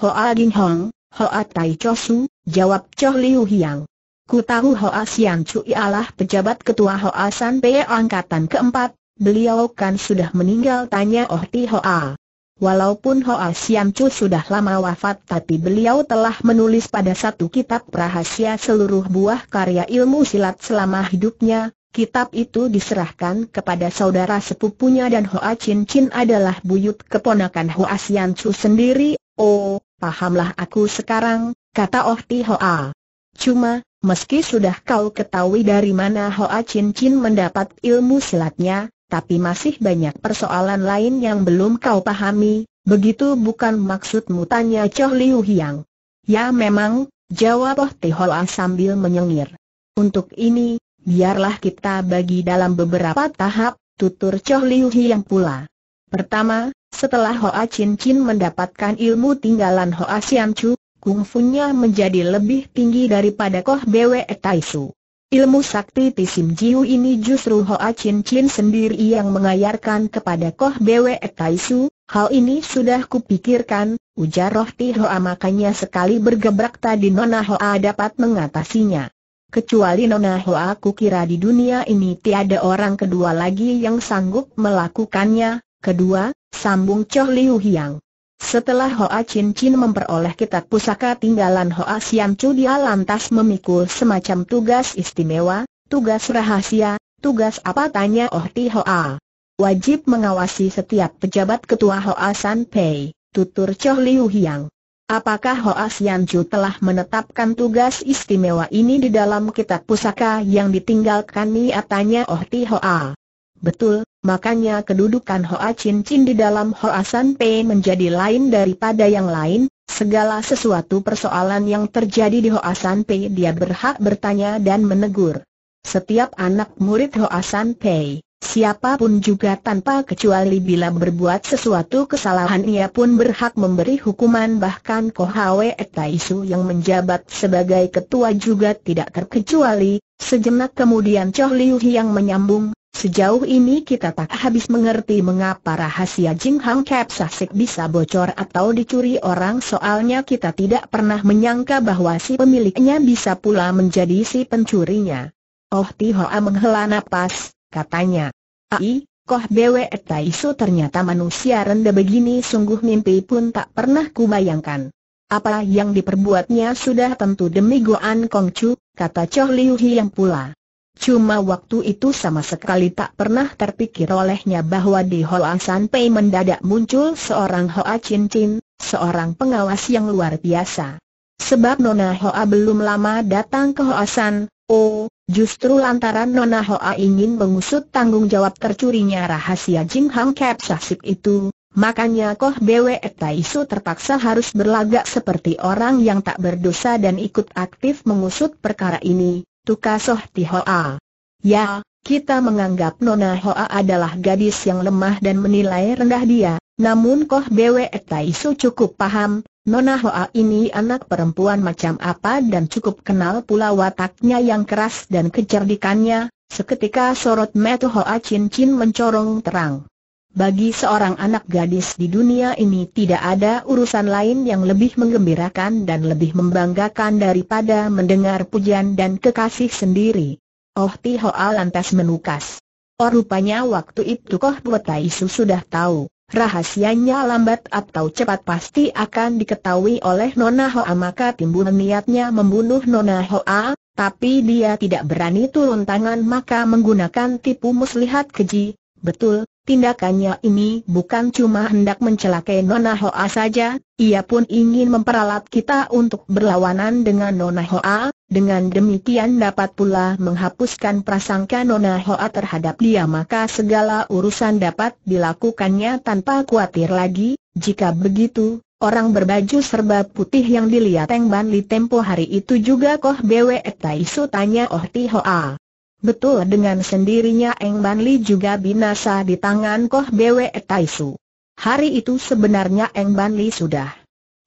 Hoa Ging Hong, Hoa Tai Chosu, jawab Choh Liu Hiang. Ku tahu Hoa Sian Chu ialah pejabat ketua Hoa San Pei angkatan keempat, beliau kan sudah meninggal tanya Oh Ti Hoa. Walaupun Hoa Sian Chu sudah lama wafat tapi beliau telah menulis pada satu kitab rahasia seluruh buah karya ilmu silat selama hidupnya, Kitab itu diserahkan kepada saudara sepupunya dan Hoa Chin Chin adalah buyut keponakan Hoa Sian Chu sendiri. Oh, pahamlah aku sekarang, kata Oh Ti Hoa. Cuma, Meski sudah kau ketahui dari mana Hoa Chin Chin mendapat ilmu silatnya, tapi masih banyak persoalan lain yang belum kau pahami, begitu bukan maksudmu tanya Choh Liu Hiang. Ya memang, jawab Oh Hoa sambil menyengir. Untuk ini, biarlah kita bagi dalam beberapa tahap, tutur Choh Liu Hiang pula. Pertama, setelah Hoa Chin Chin mendapatkan ilmu tinggalan Hoa Sian Chu, kungfunya menjadi lebih tinggi daripada Koh Bwe Taisu. Ilmu sakti Tisim Jiu ini justru Hoa Chin Chin sendiri yang mengayarkan kepada Koh Bwe Taisu, hal ini sudah kupikirkan, ujar Roh Ti Hoa makanya sekali bergebrak tadi Nona Hoa dapat mengatasinya. Kecuali Nona Hoa aku kira di dunia ini tiada orang kedua lagi yang sanggup melakukannya, kedua, sambung Choh Liu Hiang. Setelah Hoa Chin Chin memperoleh kitab pusaka tinggalan Hoa Sian Chu dia lantas memikul semacam tugas istimewa, tugas rahasia, tugas apa tanya Oh Ti Hoa. Wajib mengawasi setiap pejabat ketua Hoa San Pei, tutur Choh Liu Hiang. Apakah Hoa Sian Chu telah menetapkan tugas istimewa ini di dalam kitab pusaka yang ditinggalkan Mia tanya Oh Ti Hoa. Betul, makanya kedudukan Hoa Chin Chin di dalam Hoa San Pei menjadi lain daripada yang lain, segala sesuatu persoalan yang terjadi di Hoa San Pei dia berhak bertanya dan menegur. Setiap anak murid Hoa San Pei, siapapun juga tanpa kecuali bila berbuat sesuatu kesalahan ia pun berhak memberi hukuman bahkan Tai Taisu yang menjabat sebagai ketua juga tidak terkecuali, sejenak kemudian Choh Liu yang menyambung, Sejauh ini kita tak habis mengerti mengapa rahasia Jing Hang Kep Sasek bisa bocor atau dicuri orang soalnya kita tidak pernah menyangka bahwa si pemiliknya bisa pula menjadi si pencurinya. Oh Tihoa menghela napas, katanya. Ai, koh Bwe Taisu ternyata manusia rendah begini sungguh mimpi pun tak pernah kubayangkan. Apa yang diperbuatnya sudah tentu demi Goan chu, kata Choh Liu Hiang pula. Cuma waktu itu sama sekali tak pernah terpikir olehnya bahwa di Hoa San Pei mendadak muncul seorang Hoa Chin Chin, seorang pengawas yang luar biasa. Sebab Nona Hoa belum lama datang ke Hoa San, oh, justru lantaran Nona Hoa ingin mengusut tanggung jawab tercurinya rahasia Jing Hang Kep Sasip itu, Makanya Koh Bwe Taisu terpaksa harus berlagak seperti orang yang tak berdosa dan ikut aktif mengusut perkara ini. Tukasoh Tihoa. Ya, kita menganggap Nona Hoa adalah gadis yang lemah dan menilai rendah dia, namun Koh Bwe Taisu cukup paham, Nona Hoa ini anak perempuan macam apa dan cukup kenal pula wataknya yang keras dan kecerdikannya, seketika sorot metu Hoa Chin Chin mencorong terang. Bagi seorang anak gadis di dunia ini tidak ada urusan lain yang lebih menggembirakan dan lebih membanggakan daripada mendengar pujian dan kekasih sendiri. Oh Tihoa lantas menukas. Oh rupanya waktu itu Koh Buat Taisu sudah tahu, rahasianya lambat atau cepat pasti akan diketahui oleh Nona Hoa maka timbul niatnya membunuh Nona Hoa, tapi dia tidak berani turun tangan maka menggunakan tipu muslihat keji, betul, Tindakannya ini bukan cuma hendak mencelakai Nona Hoa saja, ia pun ingin memperalat kita untuk berlawanan dengan Nona Hoa, dengan demikian dapat pula menghapuskan prasangka Nona Hoa terhadap dia maka segala urusan dapat dilakukannya tanpa khawatir lagi, jika begitu, orang berbaju serba putih yang dilihat Teng Ban Li tempo hari itu juga Koh Bwe Tai tanya Oh Ti Hoa. Betul dengan sendirinya Eng Ban Li juga binasa di tangan Koh Bwe Taisu. Hari itu sebenarnya Eng Ban Li sudah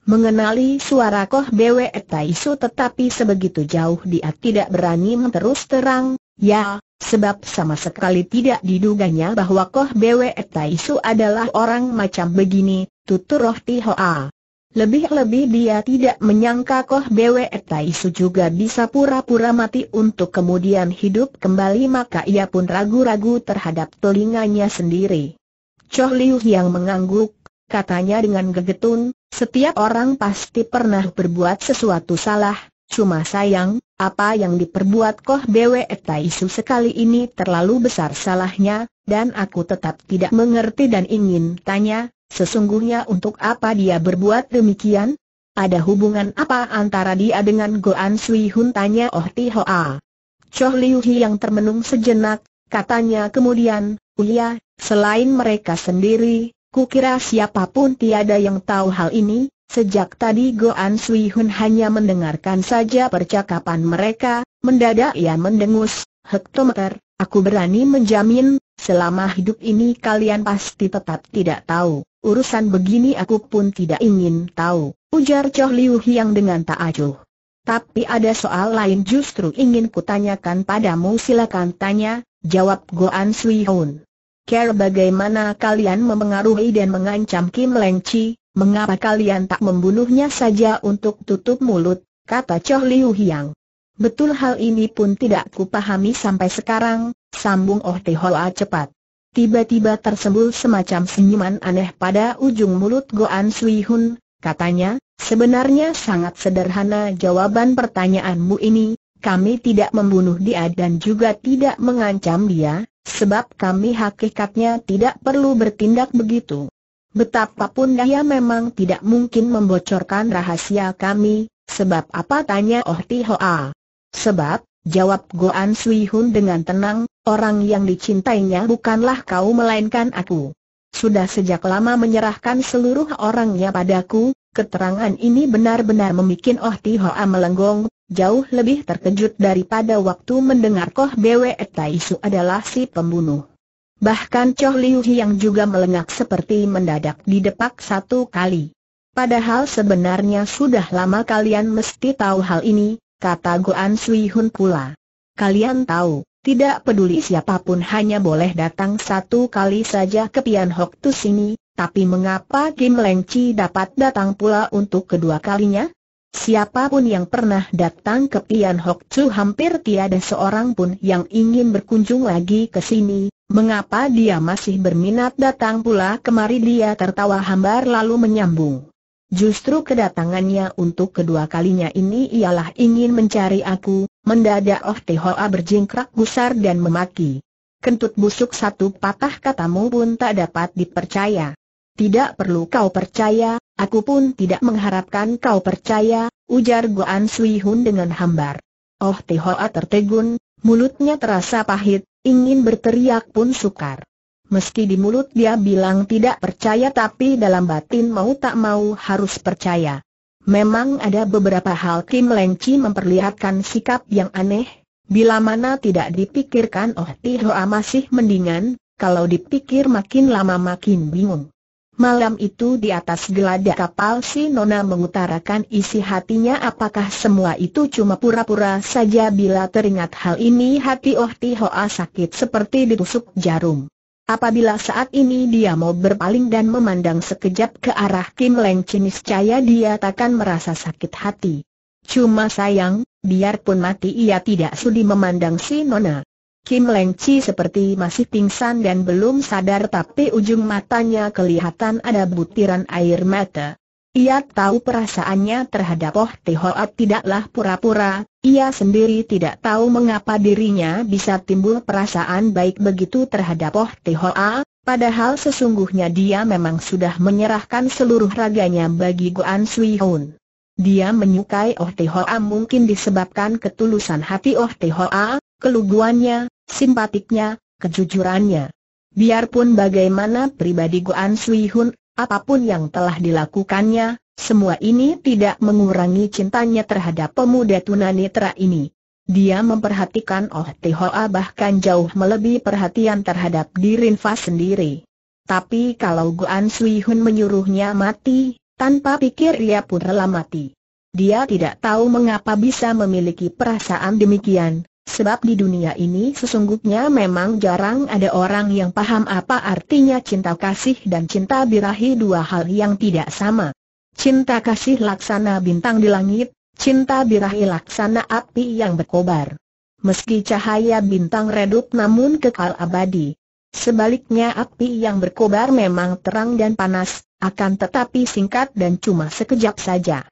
mengenali suara Koh Bwe Taisu tetapi sebegitu jauh dia tidak berani terus terang, ya, sebab sama sekali tidak diduganya bahwa Koh Bwe Taisu adalah orang macam begini, tutur Roh Tihoa. Lebih-lebih dia tidak menyangka Koh Bwe Taisu juga bisa pura-pura mati untuk kemudian hidup kembali maka ia pun ragu-ragu terhadap telinganya sendiri. Choh Liu yang mengangguk, katanya dengan gegetun, setiap orang pasti pernah berbuat sesuatu salah, cuma sayang, apa yang diperbuat Koh Bwe Taisu sekali ini terlalu besar salahnya, dan aku tetap tidak mengerti dan ingin tanya, Sesungguhnya untuk apa dia berbuat demikian? Ada hubungan apa antara dia dengan Goan Sui Hun tanya Oh Ti Hoa. Choh Liu Hi yang termenung sejenak, katanya kemudian, Uya, oh selain mereka sendiri, kukira siapapun tiada yang tahu hal ini, sejak tadi Goan Sui Hun hanya mendengarkan saja percakapan mereka, mendadak ia mendengus, hektometer, aku berani menjamin, selama hidup ini kalian pasti tetap tidak tahu urusan begini aku pun tidak ingin tahu, ujar Choh Liu Hiang dengan tak acuh. Tapi ada soal lain justru ingin kutanyakan padamu silakan tanya, jawab Goan Sui Hoon. Care bagaimana kalian memengaruhi dan mengancam Kim Leng Chi, mengapa kalian tak membunuhnya saja untuk tutup mulut, kata Choh Liu Hiang. Betul hal ini pun tidak kupahami sampai sekarang, sambung Oh Te Hoa cepat. Tiba-tiba tersembul semacam senyuman aneh pada ujung mulut Goan Sui Hun, katanya, sebenarnya sangat sederhana jawaban pertanyaanmu ini, kami tidak membunuh dia dan juga tidak mengancam dia, sebab kami hakikatnya tidak perlu bertindak begitu. Betapapun dia memang tidak mungkin membocorkan rahasia kami, sebab apa tanya Oh Ti Hoa. Sebab, jawab Goan Sui Hun dengan tenang, Orang yang dicintainya bukanlah kau melainkan aku. Sudah sejak lama menyerahkan seluruh orangnya padaku, keterangan ini benar-benar membuat Oh Ti Hoa melenggong, jauh lebih terkejut daripada waktu mendengar Koh Bwe Su adalah si pembunuh. Bahkan Choh Liu yang juga melengak seperti mendadak di didepak satu kali. Padahal sebenarnya sudah lama kalian mesti tahu hal ini, kata Goan Sui Hun pula. Kalian tahu, tidak peduli siapapun hanya boleh datang satu kali saja ke Pian Hok Tu sini, tapi mengapa Kim Leng Chi dapat datang pula untuk kedua kalinya? Siapapun yang pernah datang ke Pian Hok Tu hampir tiada seorang pun yang ingin berkunjung lagi ke sini, mengapa dia masih berminat datang pula kemari dia tertawa hambar lalu menyambung. Justru kedatangannya untuk kedua kalinya ini ialah ingin mencari aku, Mendadak Oh Hoa berjingkrak gusar dan memaki. Kentut busuk satu patah katamu pun tak dapat dipercaya. Tidak perlu kau percaya, aku pun tidak mengharapkan kau percaya, ujar Guan Sui Hun dengan hambar. Oh Hoa tertegun, mulutnya terasa pahit, ingin berteriak pun sukar. Meski di mulut dia bilang tidak percaya tapi dalam batin mau tak mau harus percaya. Memang ada beberapa hal Kim Leng memperlihatkan sikap yang aneh, bila mana tidak dipikirkan Oh Ti Hoa masih mendingan, kalau dipikir makin lama makin bingung. Malam itu di atas geladak kapal si Nona mengutarakan isi hatinya apakah semua itu cuma pura-pura saja bila teringat hal ini hati Oh Ti Hoa sakit seperti ditusuk jarum. Apabila saat ini dia mau berpaling dan memandang sekejap ke arah Kim Leng Ciniscaya dia takkan merasa sakit hati. Cuma sayang, biarpun mati ia tidak sudi memandang si Nona. Kim Leng Chi seperti masih pingsan dan belum sadar tapi ujung matanya kelihatan ada butiran air mata. Ia tahu perasaannya terhadap Oh Hoa tidaklah pura-pura, ia sendiri tidak tahu mengapa dirinya bisa timbul perasaan baik begitu terhadap Oh Hoa, padahal sesungguhnya dia memang sudah menyerahkan seluruh raganya bagi Guan Sui Hoon. Dia menyukai Oh Hoa mungkin disebabkan ketulusan hati Oh Hoa, keluguannya, simpatiknya, kejujurannya. Biarpun bagaimana pribadi Guan Sui Hun Apapun yang telah dilakukannya, semua ini tidak mengurangi cintanya terhadap pemuda tunanetra ini. Dia memperhatikan Oh Tihoa bahkan jauh melebihi perhatian terhadap Dirinfa sendiri. Tapi kalau Guan Sui Hun menyuruhnya mati, tanpa pikir ia pun rela mati. Dia tidak tahu mengapa bisa memiliki perasaan demikian, Sebab di dunia ini sesungguhnya memang jarang ada orang yang paham apa artinya cinta kasih dan cinta birahi dua hal yang tidak sama. Cinta kasih laksana bintang di langit, cinta birahi laksana api yang berkobar. Meski cahaya bintang redup namun kekal abadi. Sebaliknya api yang berkobar memang terang dan panas, akan tetapi singkat dan cuma sekejap saja.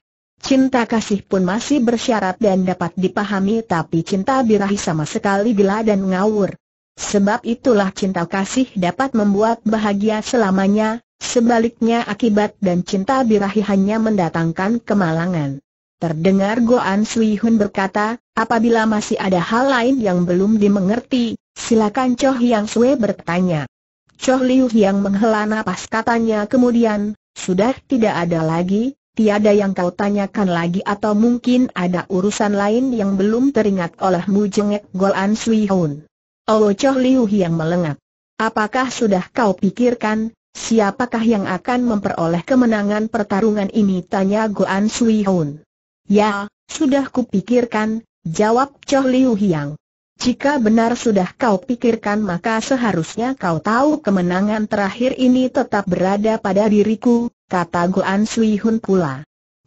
Cinta kasih pun masih bersyarat dan dapat dipahami tapi cinta birahi sama sekali gila dan ngawur. Sebab itulah cinta kasih dapat membuat bahagia selamanya, sebaliknya akibat dan cinta birahi hanya mendatangkan kemalangan. Terdengar Goan Sui Hun berkata, apabila masih ada hal lain yang belum dimengerti, silakan Choh Yang Sui bertanya. Choh Liu yang menghela napas katanya kemudian, sudah tidak ada lagi, Tiada yang kau tanyakan lagi atau mungkin ada urusan lain yang belum teringat olehmu jengek Golan Sui Hoon. Owo oh, Choh Liu yang melengak. Apakah sudah kau pikirkan, siapakah yang akan memperoleh kemenangan pertarungan ini tanya An Sui Hoon. Ya, sudah kupikirkan, jawab Choh Liu Hiang. Jika benar sudah kau pikirkan maka seharusnya kau tahu kemenangan terakhir ini tetap berada pada diriku, kata Goan Sui Hun pula.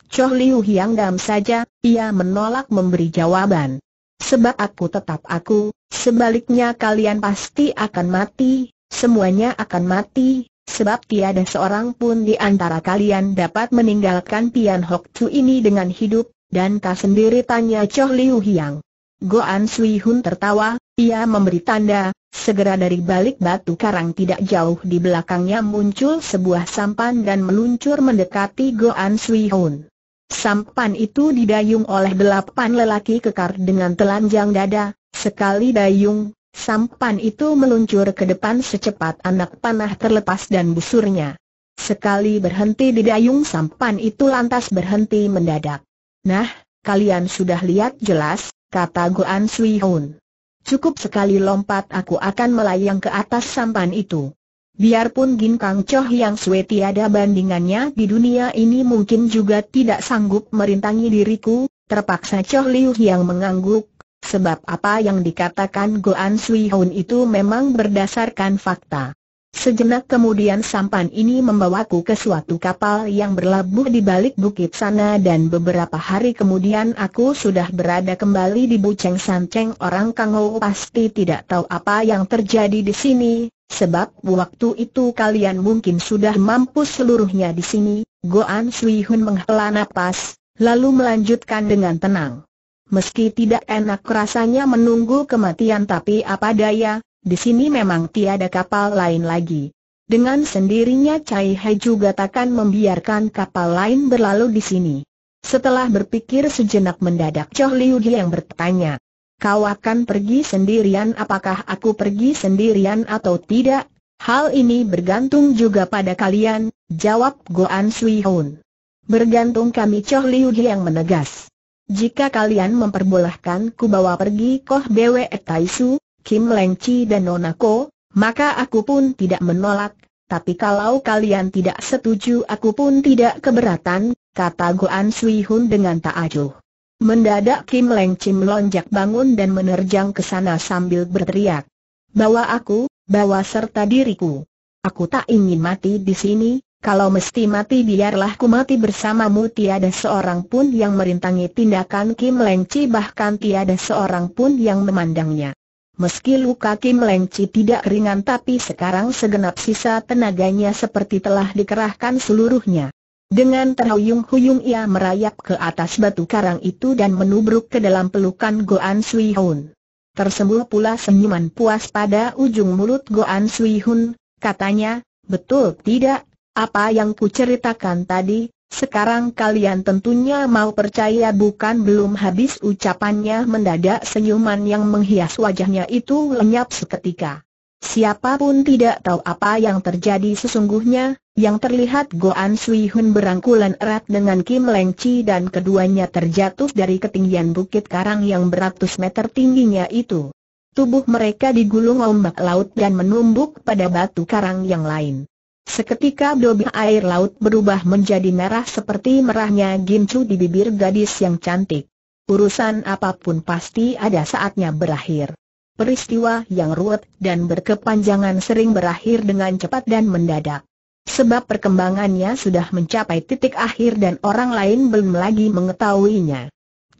Choh Liu Hiang Dam saja, ia menolak memberi jawaban. Sebab aku tetap aku, sebaliknya kalian pasti akan mati, semuanya akan mati, sebab tiada seorang pun di antara kalian dapat meninggalkan Pian Hok Chu ini dengan hidup, dan kau sendiri tanya Choh Liu Hiang. Goan Sui Hun tertawa, ia memberi tanda, Segera dari balik batu karang tidak jauh di belakangnya muncul sebuah sampan dan meluncur mendekati Goan Sui Hoon. Sampan itu didayung oleh delapan lelaki kekar dengan telanjang dada, sekali dayung, sampan itu meluncur ke depan secepat anak panah terlepas dan busurnya. Sekali berhenti didayung sampan itu lantas berhenti mendadak. Nah, kalian sudah lihat jelas, kata Goan Sui Hoon. Cukup sekali lompat aku akan melayang ke atas sampan itu. Biarpun Gin Kang Choh yang Sue tiada bandingannya di dunia ini mungkin juga tidak sanggup merintangi diriku, terpaksa Choh Liu yang mengangguk, sebab apa yang dikatakan Goan Sui Hoon itu memang berdasarkan fakta. Sejenak kemudian sampan ini membawaku ke suatu kapal yang berlabuh di balik bukit sana dan beberapa hari kemudian aku sudah berada kembali di Buceng Sanceng orang Kangou pasti tidak tahu apa yang terjadi di sini, sebab waktu itu kalian mungkin sudah mampu seluruhnya di sini, Goan Sui Hun menghela napas, lalu melanjutkan dengan tenang. Meski tidak enak rasanya menunggu kematian tapi apa daya, di sini memang tiada kapal lain lagi. Dengan sendirinya Cai Hai juga takkan membiarkan kapal lain berlalu di sini. Setelah berpikir sejenak mendadak Choh Liu yang bertanya, Kau akan pergi sendirian apakah aku pergi sendirian atau tidak? Hal ini bergantung juga pada kalian, jawab Goan Sui Hun. Bergantung kami Choh Liu yang menegas. Jika kalian memperbolehkan ku bawa pergi Koh Bwe Su, Kim Leng Chi dan Nona Ko, maka aku pun tidak menolak, tapi kalau kalian tidak setuju aku pun tidak keberatan, kata Guan Sui Hun dengan tak acuh. Mendadak Kim Leng Chi melonjak bangun dan menerjang ke sana sambil berteriak. Bawa aku, bawa serta diriku. Aku tak ingin mati di sini, kalau mesti mati biarlah ku mati bersamamu tiada seorang pun yang merintangi tindakan Kim Leng Chi bahkan tiada seorang pun yang memandangnya. Meski luka Kim Leng tidak ringan tapi sekarang segenap sisa tenaganya seperti telah dikerahkan seluruhnya. Dengan terhuyung-huyung ia merayap ke atas batu karang itu dan menubruk ke dalam pelukan Goan Sui Hun. Tersembul pula senyuman puas pada ujung mulut Goan Sui Hun, katanya, betul tidak, apa yang kuceritakan tadi, sekarang kalian tentunya mau percaya bukan belum habis ucapannya mendadak senyuman yang menghias wajahnya itu lenyap seketika. Siapapun tidak tahu apa yang terjadi sesungguhnya, yang terlihat Goan Sui Hun berangkulan erat dengan Kim Leng Chi dan keduanya terjatuh dari ketinggian bukit karang yang beratus meter tingginya itu. Tubuh mereka digulung ombak laut dan menumbuk pada batu karang yang lain. Seketika dobi air laut berubah menjadi merah seperti merahnya gincu di bibir gadis yang cantik. Urusan apapun pasti ada saatnya berakhir. Peristiwa yang ruwet dan berkepanjangan sering berakhir dengan cepat dan mendadak. Sebab perkembangannya sudah mencapai titik akhir dan orang lain belum lagi mengetahuinya.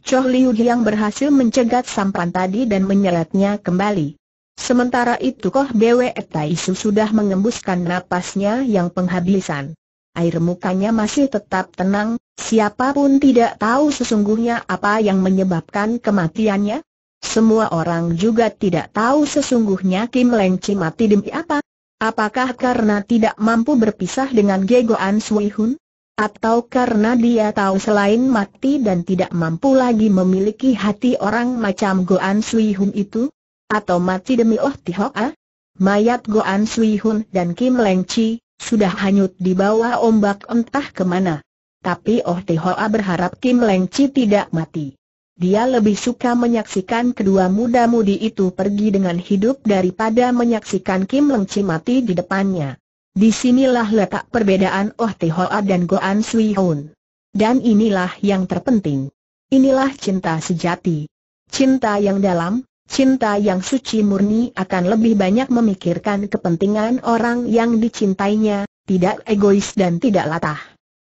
Choh Liu yang berhasil mencegat sampan tadi dan menyeretnya kembali. Sementara itu Koh Bwe Taisu sudah mengembuskan napasnya yang penghabisan. Air mukanya masih tetap tenang, siapapun tidak tahu sesungguhnya apa yang menyebabkan kematiannya. Semua orang juga tidak tahu sesungguhnya Kim Leng Chi mati demi apa. Apakah karena tidak mampu berpisah dengan Gegoan Sui Hun? Atau karena dia tahu selain mati dan tidak mampu lagi memiliki hati orang macam Goan Sui Hun itu? atau mati demi Oh Tihoa? Mayat Goan Sui Hun dan Kim Leng Chi, sudah hanyut di bawah ombak entah kemana. Tapi Oh Tihoa berharap Kim Leng Chi tidak mati. Dia lebih suka menyaksikan kedua muda-mudi itu pergi dengan hidup daripada menyaksikan Kim Leng Chi mati di depannya. Disinilah letak perbedaan Oh Tihoa dan Goan Sui Hun. Dan inilah yang terpenting. Inilah cinta sejati. Cinta yang dalam, Cinta yang suci murni akan lebih banyak memikirkan kepentingan orang yang dicintainya, tidak egois dan tidak latah.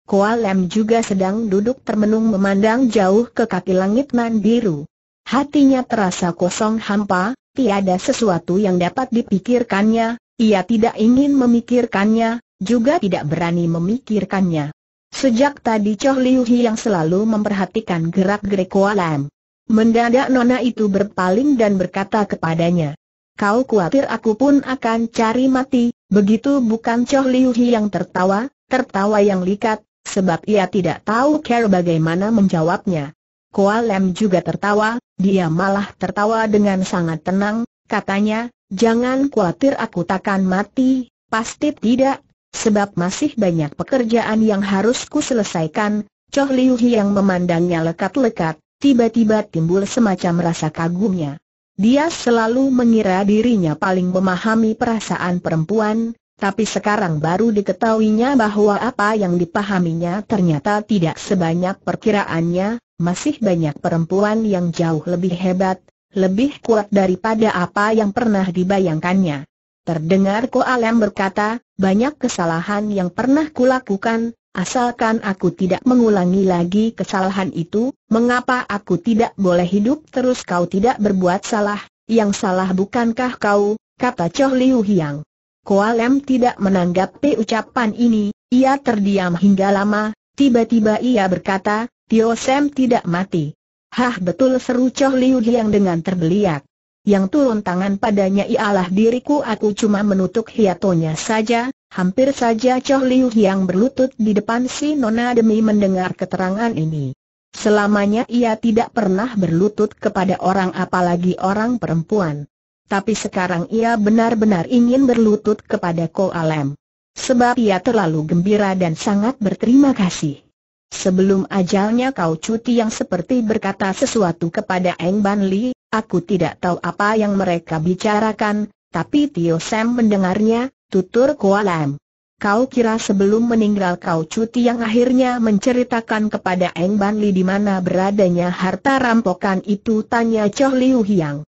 Koalem juga sedang duduk termenung memandang jauh ke kaki langit nan biru. Hatinya terasa kosong hampa, tiada sesuatu yang dapat dipikirkannya, ia tidak ingin memikirkannya, juga tidak berani memikirkannya. Sejak tadi Choh Liu Hi yang selalu memperhatikan gerak-gerik Koalem. Mendadak Nona itu berpaling dan berkata kepadanya. Kau khawatir aku pun akan cari mati, begitu bukan Choh Liu yang tertawa, tertawa yang likat, sebab ia tidak tahu care bagaimana menjawabnya. Kua Lem juga tertawa, dia malah tertawa dengan sangat tenang, katanya, jangan khawatir aku takkan mati, pasti tidak, sebab masih banyak pekerjaan yang harus ku selesaikan, Choh Liu yang memandangnya lekat-lekat, tiba-tiba timbul semacam rasa kagumnya. Dia selalu mengira dirinya paling memahami perasaan perempuan, tapi sekarang baru diketahuinya bahwa apa yang dipahaminya ternyata tidak sebanyak perkiraannya, masih banyak perempuan yang jauh lebih hebat, lebih kuat daripada apa yang pernah dibayangkannya. Terdengar Ko berkata, banyak kesalahan yang pernah kulakukan, Asalkan aku tidak mengulangi lagi kesalahan itu, mengapa aku tidak boleh hidup terus kau tidak berbuat salah, yang salah bukankah kau, kata Choh Liu Hiang. Koalem tidak menanggapi ucapan ini, ia terdiam hingga lama, tiba-tiba ia berkata, Tio Sam tidak mati. Hah betul seru Choh Liu Hiang dengan terbeliak. Yang turun tangan padanya ialah diriku aku cuma menutup hiatonya saja, Hampir saja Choh Liu yang berlutut di depan si Nona demi mendengar keterangan ini. Selamanya ia tidak pernah berlutut kepada orang apalagi orang perempuan. Tapi sekarang ia benar-benar ingin berlutut kepada Ko Alem. Sebab ia terlalu gembira dan sangat berterima kasih. Sebelum ajalnya kau cuti yang seperti berkata sesuatu kepada Eng Ban Li, aku tidak tahu apa yang mereka bicarakan, tapi Tio Sam mendengarnya, tutur Kualam. Kau kira sebelum meninggal kau cuti yang akhirnya menceritakan kepada Eng Ban di mana beradanya harta rampokan itu tanya Choh Liu Hiang.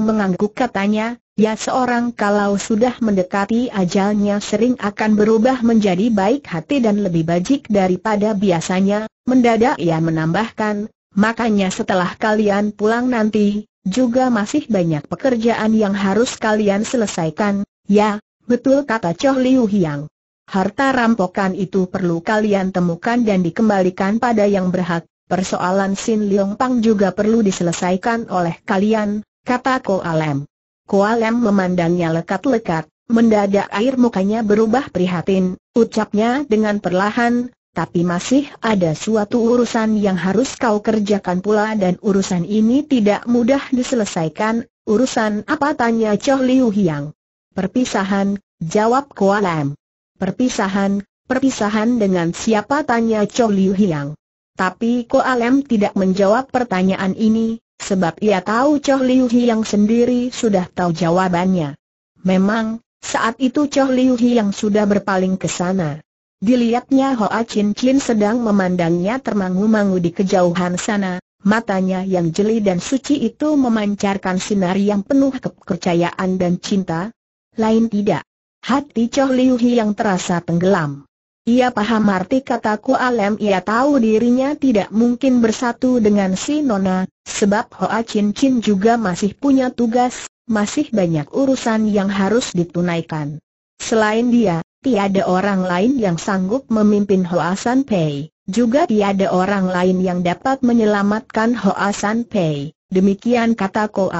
mengangguk katanya, ya seorang kalau sudah mendekati ajalnya sering akan berubah menjadi baik hati dan lebih bajik daripada biasanya, mendadak ia menambahkan, makanya setelah kalian pulang nanti, juga masih banyak pekerjaan yang harus kalian selesaikan, ya, Betul kata Choh Liu Hiang. Harta rampokan itu perlu kalian temukan dan dikembalikan pada yang berhak. Persoalan Sin Liung Pang juga perlu diselesaikan oleh kalian, kata Ko Alem. Ko Alem memandangnya lekat-lekat, mendadak air mukanya berubah prihatin, ucapnya dengan perlahan, tapi masih ada suatu urusan yang harus kau kerjakan pula dan urusan ini tidak mudah diselesaikan, urusan apa tanya Choh Liu Hiang. Perpisahan, jawab Koalem. Perpisahan, perpisahan dengan siapa tanya Cho Liu Hiang. Tapi Koalem tidak menjawab pertanyaan ini, sebab ia tahu Cho Liu Hiang sendiri sudah tahu jawabannya. Memang, saat itu Cho Liu Hiang sudah berpaling ke sana. Dilihatnya Hoa Chin Chin sedang memandangnya termangu-mangu di kejauhan sana, matanya yang jeli dan suci itu memancarkan sinar yang penuh kepercayaan dan cinta, lain tidak. Hati Choh Liu Hi yang terasa tenggelam. Ia paham arti kata Kualem ia tahu dirinya tidak mungkin bersatu dengan si Nona, sebab Hoa Chin Chin juga masih punya tugas, masih banyak urusan yang harus ditunaikan. Selain dia, tiada orang lain yang sanggup memimpin Hoa San Pei, juga tiada orang lain yang dapat menyelamatkan Hoa San Pei, demikian kata Ko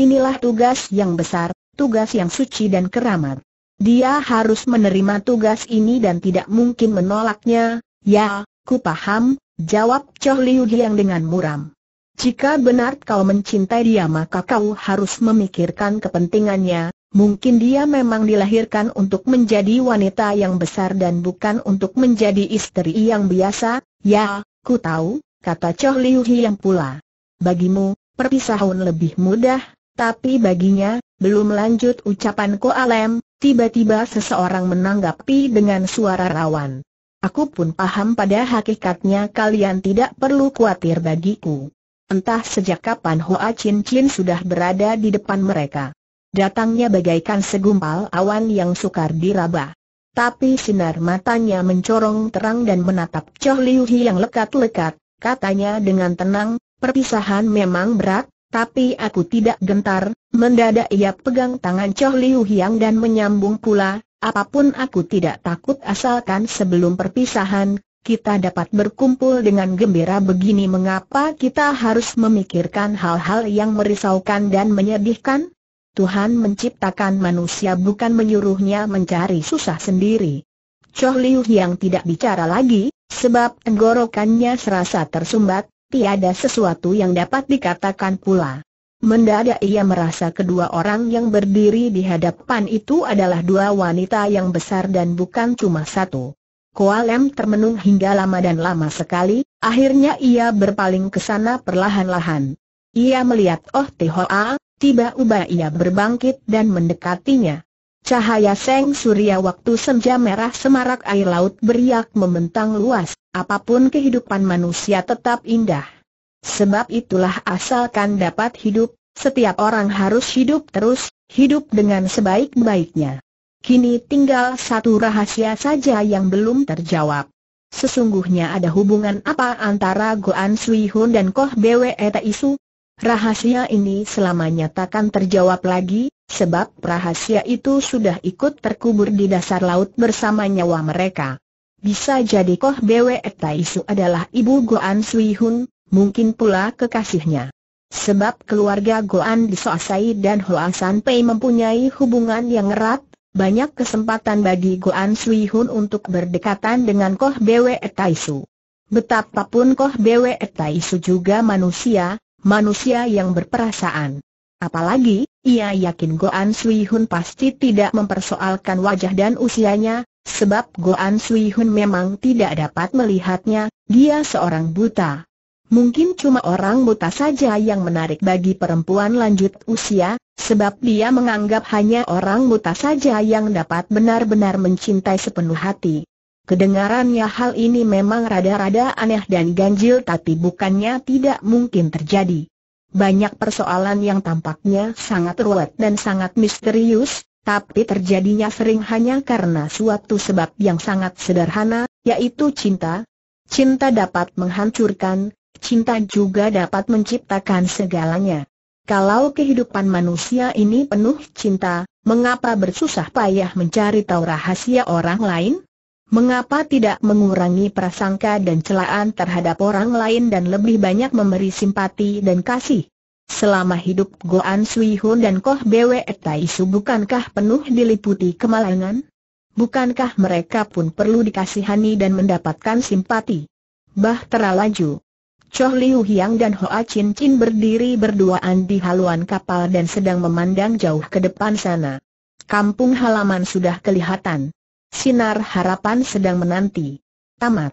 Inilah tugas yang besar, tugas yang suci dan keramat. Dia harus menerima tugas ini dan tidak mungkin menolaknya, ya, ku paham, jawab Cho Liu Giang dengan muram. Jika benar kau mencintai dia maka kau harus memikirkan kepentingannya, mungkin dia memang dilahirkan untuk menjadi wanita yang besar dan bukan untuk menjadi istri yang biasa, ya, ku tahu, kata Choh Liu Hiang pula. Bagimu, perpisahan lebih mudah, tapi baginya, belum lanjut ucapan Ko Alem, tiba-tiba seseorang menanggapi dengan suara rawan. Aku pun paham pada hakikatnya kalian tidak perlu khawatir bagiku. Entah sejak kapan Hoa Chin Chin sudah berada di depan mereka. Datangnya bagaikan segumpal awan yang sukar diraba. Tapi sinar matanya mencorong terang dan menatap Choh Liu Hi yang lekat-lekat, katanya dengan tenang, perpisahan memang berat, tapi aku tidak gentar, mendadak ia pegang tangan Choh Liu Hiang dan menyambung pula, apapun aku tidak takut asalkan sebelum perpisahan, kita dapat berkumpul dengan gembira begini mengapa kita harus memikirkan hal-hal yang merisaukan dan menyedihkan? Tuhan menciptakan manusia bukan menyuruhnya mencari susah sendiri. Choh Liu Hiang tidak bicara lagi, sebab tenggorokannya serasa tersumbat, tiada sesuatu yang dapat dikatakan pula. Mendadak ia merasa kedua orang yang berdiri di hadapan itu adalah dua wanita yang besar dan bukan cuma satu. Koalem termenung hingga lama dan lama sekali, akhirnya ia berpaling ke sana perlahan-lahan. Ia melihat Oh Tihoa, tiba-tiba ia berbangkit dan mendekatinya. Cahaya Seng Surya waktu senja merah semarak air laut beriak membentang luas, apapun kehidupan manusia tetap indah. Sebab itulah asalkan dapat hidup, setiap orang harus hidup terus, hidup dengan sebaik-baiknya. Kini tinggal satu rahasia saja yang belum terjawab. Sesungguhnya ada hubungan apa antara Goan Sui Hun dan Koh Bwe Isu? Rahasia ini selamanya takkan terjawab lagi, sebab rahasia itu sudah ikut terkubur di dasar laut bersama nyawa mereka. Bisa jadi Koh Bwe Taisu adalah ibu Goan Sui Hun, mungkin pula kekasihnya. Sebab keluarga Goan di dan Hoa San Pei mempunyai hubungan yang erat, banyak kesempatan bagi Goan Sui Hun untuk berdekatan dengan Koh Bwe Taisu. Betapapun Koh Bwe Taisu juga manusia, manusia yang berperasaan. Apalagi, ia yakin Goan Sui Hun pasti tidak mempersoalkan wajah dan usianya, sebab Goan Sui Hun memang tidak dapat melihatnya, dia seorang buta. Mungkin cuma orang buta saja yang menarik bagi perempuan lanjut usia, sebab dia menganggap hanya orang buta saja yang dapat benar-benar mencintai sepenuh hati. Kedengarannya hal ini memang rada-rada aneh dan ganjil tapi bukannya tidak mungkin terjadi. Banyak persoalan yang tampaknya sangat ruwet dan sangat misterius, tapi terjadinya sering hanya karena suatu sebab yang sangat sederhana, yaitu cinta. Cinta dapat menghancurkan, cinta juga dapat menciptakan segalanya. Kalau kehidupan manusia ini penuh cinta, mengapa bersusah payah mencari tahu rahasia orang lain? Mengapa tidak mengurangi prasangka dan celaan terhadap orang lain dan lebih banyak memberi simpati dan kasih? Selama hidup Goan Sui Hun dan Koh Bwe Taisu bukankah penuh diliputi kemalangan? Bukankah mereka pun perlu dikasihani dan mendapatkan simpati? Bah laju. Choh Liu Hiang dan Hoa Chin Chin berdiri berduaan di haluan kapal dan sedang memandang jauh ke depan sana. Kampung halaman sudah kelihatan. Sinar harapan sedang menanti. Tamat.